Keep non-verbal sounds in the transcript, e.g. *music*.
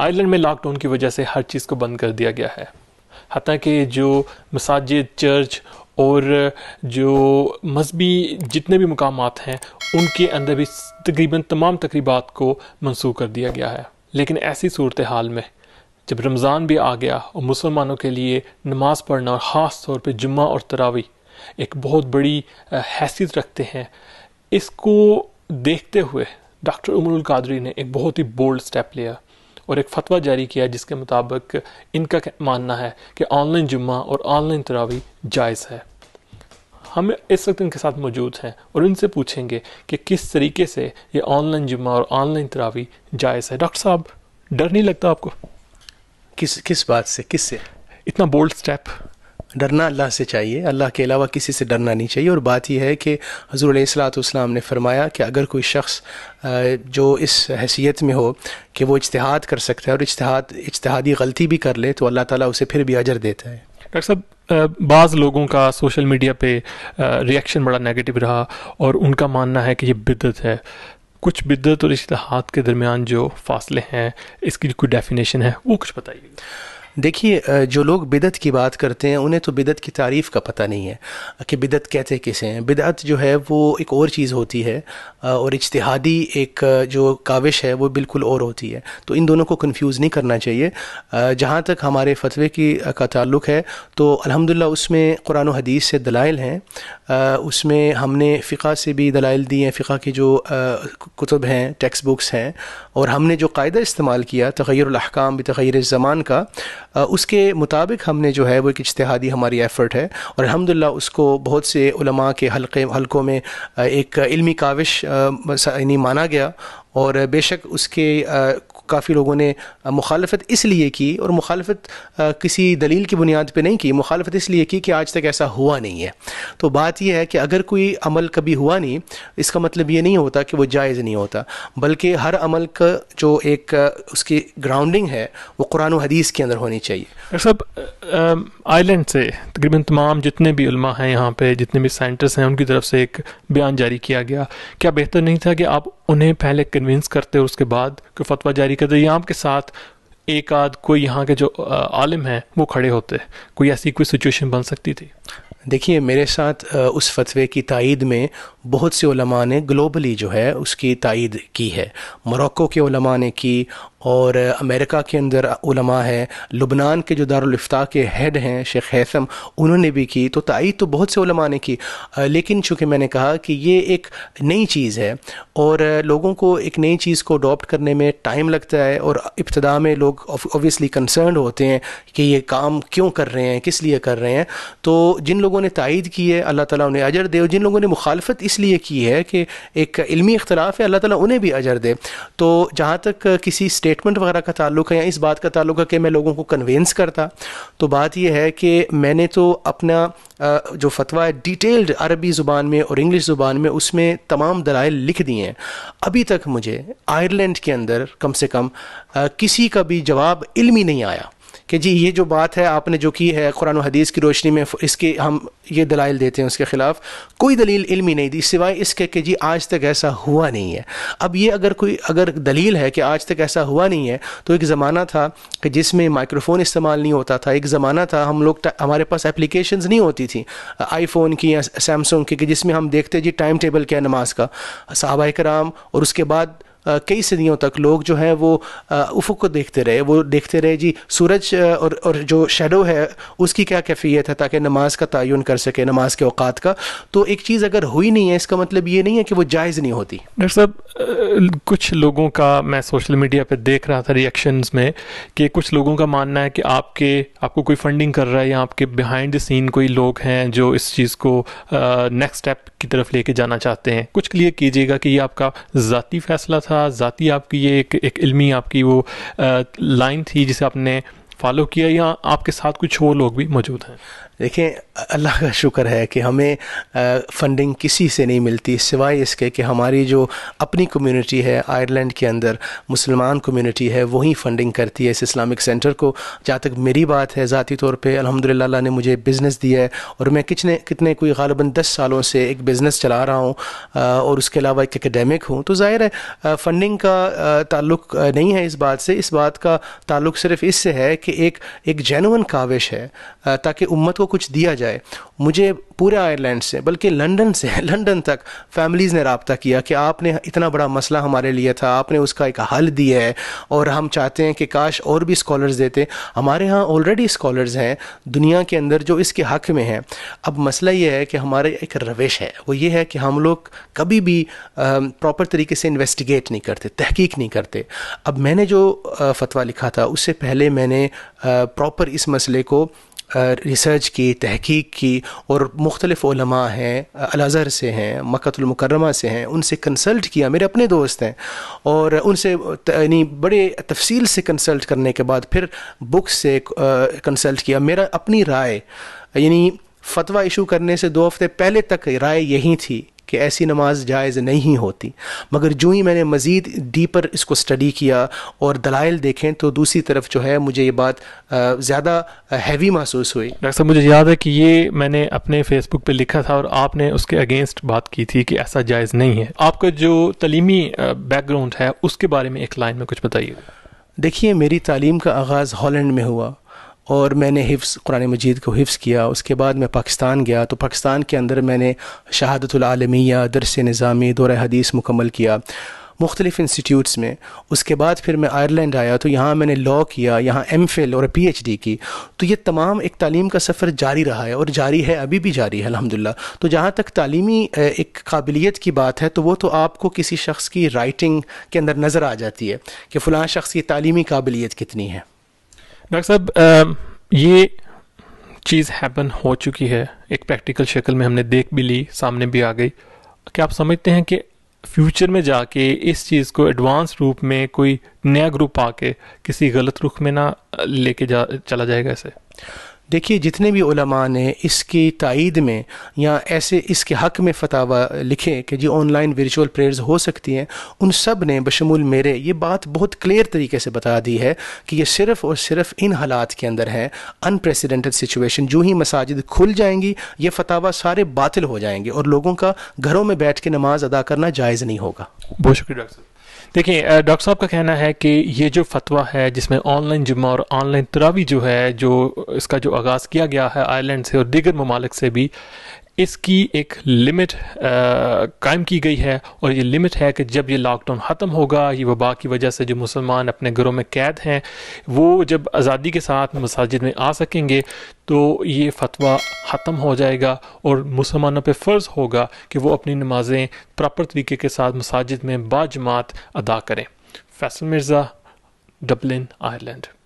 Ireland में lockdown की वजह से हर चीज़ को बंद कर दिया गया है हालांकि जो मसाजिद चर्च और जो मजहबी जितने भी मकाम हैं उनके अंदर भी तकरीबन तमाम तकरीबा को मनसूख कर दिया गया है लेकिन ऐसी सूरत हाल में जब रमज़ान भी आ गया और मुसलमानों के लिए नमाज़ पढ़ना और ख़ास तौर पर जुम्मा और तरावी एक बहुत बड़ी हैसियत रखते हैं इसको देखते हुए डॉक्टर उमरुल कादरी ने एक बहुत ही बोल्ड स्टेप लिया और एक फतवा जारी किया जिसके मुताबिक इनका मानना है कि ऑनलाइन जुम्मा और ऑनलाइन तरावी जायज़ है हम इस वक्त इनके साथ मौजूद हैं और इनसे पूछेंगे कि किस तरीके से ये ऑनलाइन जुम्मा और ऑनलाइन तरावी जायज़ है डॉक्टर साहब डर नहीं लगता आपको किस किस बात से किस से इतना बोल्ड स्टेप डरना अल्लाह से चाहिए अल्लाह के अलावा किसी से डरना नहीं चाहिए और बात यह है कि हजूर सलाम ने फरमाया कि अगर कोई शख्स जो इस हैसियत में हो कि वो इजतहाद कर सकता है और इजतहाद इजतहादी गलती भी कर ले तो अल्लाह ताला उसे फिर भी अजर देता है डॉक्टर साहब बाज़ लोगों का सोशल मीडिया पर रिएक्शन बड़ा नेगेटिव रहा और उनका मानना है कि ये बिदत है कुछ बिदत और इश्तहाद के दरमियान जो फासले हैं इसकी कोई डेफिनेशन है वो कुछ बताइए देखिए जो लोग बिदत की बात करते हैं उन्हें तो बिदत की तारीफ़ का पता नहीं है कि बिदत कहते किसे हैं बिदत जो है वो एक और चीज़ होती है और इजतहादी एक जो काविश है वो बिल्कुल और होती है तो इन दोनों को कन्फ्यूज़ नहीं करना चाहिए जहाँ तक हमारे फतवे की का ताल्लुक है तो अलहमदिल्ला उसमें कुरान हदीस से दलाइल हैं उसमें हमने फ़िका से भी दलाइल दी हैं फ़िका की जो कुतुब हैं टेक्स्ट बुक्स हैं और हमने जो कायदा इस्तेमाल किया तखैरकाम भी तखैर ज़मान का उसके मुताबिक हमने जो है वो एक इश्तहादी हमारी एफ़र्ट है और अलहमदिल्ला उसको बहुत से उलमा के हल्के हल्कों में एक इल्मी काविश यानी माना गया और बेशक उसके काफ़ी लोगों ने मुखालफत इसलिए की और मुखालफत किसी दलील की बुनियाद पर नहीं की मुखालफत इसलिए की कि आज तक ऐसा हुआ नहीं है तो बात यह है कि अगर कोई अमल कभी हुआ नहीं इसका मतलब ये नहीं होता कि वह जायज़ नहीं होता बल्कि हर अमल का जो एक उसकी ग्राउंडिंग है वो कुरान हदीस के अंदर होनी चाहिए सब साहब से तकरीबन तमाम जितने भी हैं यहाँ पे जितने भी साइंटिस्ट हैं उनकी तरफ से एक बयान जारी किया गया क्या बेहतर नहीं था कि आप उन्हें पहले कन्विंस करते और उसके बाद कोई फतवा जारी करते या आपके साथ एक आध कोई यहाँ के जो आलिम हैं वो खड़े होते कोई ऐसी कोई सिचुएशन बन सकती थी देखिए मेरे साथ उस फतवे की तइद में बहुत से ने ग्लोबली जो है उसकी तइद की है मोरक्को के ने की और अमेरिका के अंदर उलमा है लुबनान के जो दारफ्ता के हेड हैं शेख हैसम उन्होंने भी की तो तायद तो बहुत से उलमा ने की लेकिन चूँकि मैंने कहा कि ये एक नई चीज़ है और लोगों को एक नई चीज़ को अडोप्ट करने में टाइम लगता है और इब्तदा में लोग ओबियसली कंसर्न होते हैं कि ये काम क्यों कर रहे हैं किस लिए कर रहे हैं तो जिन लोगों ने तायद की है अल्लाह ताला उन्हें अजर दे और जिन लोगों ने मुखालफत इसलिए की है कि एक इलमी इख्तलाफ है अल्लाह ताला उन्हें भी अजर दे तो जहाँ तक किसी स्टेट स्टेटमेंट वगैरह का ताल्लुक है या इस बात का ताल्लुक है कि मैं लोगों को कन्वेंस करता तो बात यह है कि मैंने तो अपना जो फतवा है डिटेल्ड अरबी ज़ुबान में और इंग्लिश ज़ुबान में उसमें तमाम दलाइल लिख दिए हैं अभी तक मुझे आयरलैंड के अंदर कम से कम किसी का भी जवाब इल्मी नहीं आया कि जी ये जो बात है आपने जो की है कुरान हदीस की रोशनी में इसके हम ये दलाइल देते हैं उसके ख़िलाफ़ कोई दलील इल्मी नहीं दी सिवाय इसके कि जी आज तक ऐसा हुआ नहीं है अब ये अगर कोई अगर दलील है कि आज तक ऐसा हुआ नहीं है तो एक ज़माना था कि जिसमें माइक्रोफ़ोन इस्तेमाल नहीं होता था एक ज़माना था हम लोग हमारे पास एप्लीकेशन नहीं होती थी आईफोन की या सैमसंग की जिसमें हम देखते जी टाइम टेबल क्या है नमाज का सहाबा कराम और उसके बाद कई सदियों तक लोग जो हैं वो उफुक को देखते रहे वो देखते रहे जी सूरज और और जो शेडो है उसकी क्या कैफियत है ताकि नमाज का तयन कर सके नमाज के अवात का तो एक चीज़ अगर हुई नहीं है इसका मतलब ये नहीं है कि वो जायज़ नहीं होती डॉक्टर साहब कुछ लोगों का मैं सोशल मीडिया पर देख रहा था रिएक्शंस में कि कुछ लोगों का मानना है कि आपके आपको कोई फंडिंग कर रहा है या आपके बिहाइंड द सीन कोई लोग हैं जो इस चीज़ को नेक्स्ट स्टेप की तरफ लेके जाना चाहते हैं कुछ क्लियर कीजिएगा कि ये आपका ज़ाती फैसला था था ज़ाती आपकी ये एक, एक इल्मी आपकी वो लाइन थी जिसे आपने फॉलो किया या आपके साथ कुछ और लोग भी मौजूद हैं देखें अल्लाह का शुक्र है कि हमें फंडिंग किसी से नहीं मिलती सिवाय इसके कि हमारी जो अपनी कम्युनिटी है आयरलैंड के अंदर मुसलमान कम्युनिटी है वही फंडिंग करती है इस इस्लामिक सेंटर को जहाँ तक मेरी बात है ज़ाती तौर पे अल्हम्दुलिल्लाह ने मुझे बिज़नेस दिया है और मैं कितने कितने कोई गालबा दस सालों से एक बिज़नेस चला रहा हूँ और उसके अलावा एक एकेडेमिक हूँ तो ज़ाहिर है फंडिंग का ताल्लुक नहीं है इस बात से इस बात का ताल्लुक सिर्फ इससे है कि कि एक एक जेनुअन काविश है ताकि उम्मत को कुछ दिया जाए मुझे पूरे आयरलैंड से बल्कि लंदन से *laughs* लंदन तक फैमिलीज़ ने रबता किया कि आपने इतना बड़ा मसला हमारे लिए था आपने उसका एक हल दिया है और हम चाहते हैं कि काश और भी स्कॉलर्स देते हमारे यहाँ ऑलरेडी स्कॉलर्स हैं दुनिया के अंदर जो इसके हक में हैं अब मसला ये है कि हमारे एक रविश है वो ये है कि हम लोग कभी भी प्रॉपर तरीके से इन्वेस्टिगेट नहीं करते तहकीक नहीं करते अब मैंने जो फ़तवा लिखा था उससे पहले मैंने प्रॉपर इस मसले को रिसर्च की तहकीक की और मुख्तलिफ हैं अलज़र से हैं मकतुलमकरमा से हैं उनसे कंसल्ट किया मेरे अपने दोस्त हैं और उनसे यानी बड़े तफसील से कंसल्ट करने के बाद फिर बुक से कंसल्ट किया मेरा अपनी राय यानी फतवा इशू करने से दो हफ्ते पहले तक राय यही थी कि ऐसी नमाज जायज़ नहीं होती मगर जो ही मैंने मज़ीद डीपर इसको स्टडी किया और दलाइल देखें तो दूसरी तरफ जो है मुझे ये बात ज़्यादा हैवी महसूस हुई डॉक्टर साहब मुझे याद है कि ये मैंने अपने फेसबुक पर लिखा था और आपने उसके अगेंस्ट बात की थी कि ऐसा जायज़ नहीं है आपका जो तलीमी बैकग्राउंड है उसके बारे में एक लाइन में कुछ बताइए देखिए मेरी तालीम का आगाज़ हॉलैंड में हुआ और मैंने हिफ्स कुरान मजीद को हिफ्स किया उसके बाद मैं पाकिस्तान गया तो पाकिस्तान के अंदर मैंने शहादतलमिया दरस निज़ामी दौर हदीस मुकम्मल किया मुख्तलिफ़ इंस्टीट्यूट्स में उसके बाद फिर मैं आयरलैंड आया तो यहाँ मैंने लॉ किया यहाँ एम फिल और पी एच डी की तो ये तमाम एक तालीम का सफ़र जारी रहा है और जारी है अभी भी जारी है अलहमदिल्ला तो जहाँ तक तालीमी एक काबिलियत की बात है तो वो तो आपको किसी शख्स की राइटिंग के अंदर नज़र आ जाती है कि फ़लाँ शख्स की तालीमी काबिलियत कितनी है डॉक्टर साहब ये चीज़ हैपन हो चुकी है एक प्रैक्टिकल शक्ल में हमने देख भी ली सामने भी आ गई क्या आप समझते हैं कि फ्यूचर में जाके इस चीज़ को एडवांस रूप में कोई नया ग्रुप आके किसी गलत रुख में ना लेके जा चला जाएगा इसे देखिए जितने भी उलमा ने इसकी तइद में या ऐसे इसके हक़ में फतावा लिखे कि जी ऑनलाइन वर्चुअल प्रेयर्स हो सकती हैं उन सब ने बशमूल मेरे ये बात बहुत क्लियर तरीके से बता दी है कि ये सिर्फ़ और सिर्फ इन हालात के अंदर है अनप्रेसिडेंटेड सिचुएशन जो ही मसाजिद खुल जाएंगी ये फतावा सारे बातिल हो जाएंगे और लोगों का घरों में बैठ के नमाज अदा करना जायज़ नहीं होगा बहुत शुक्रिया डॉक्टर देखिए डॉक्टर साहब का कहना है कि ये जो फतवा है जिसमें ऑनलाइन जुम्मा और ऑनलाइन तरावी जो है जो इसका जो आगाज़ किया गया है आयरलैंड से और दीगर ममालिक से भी इसकी एक लिमिट कायम की गई है और ये लिमिट है कि जब ये लॉकडाउन ख़त्म होगा ये वबा की वजह से जो मुसलमान अपने घरों में कैद हैं वो जब आज़ादी के साथ मसाजिद में आ सकेंगे तो ये फतवा ख़त्म हो जाएगा और मुसलमानों पे फ़र्ज़ होगा कि वो अपनी नमाज़ें प्रॉपर तरीके के साथ मसाजिद में बाजमात अदा करें फैसल मिर्ज़ा डबलिन आयरलैंड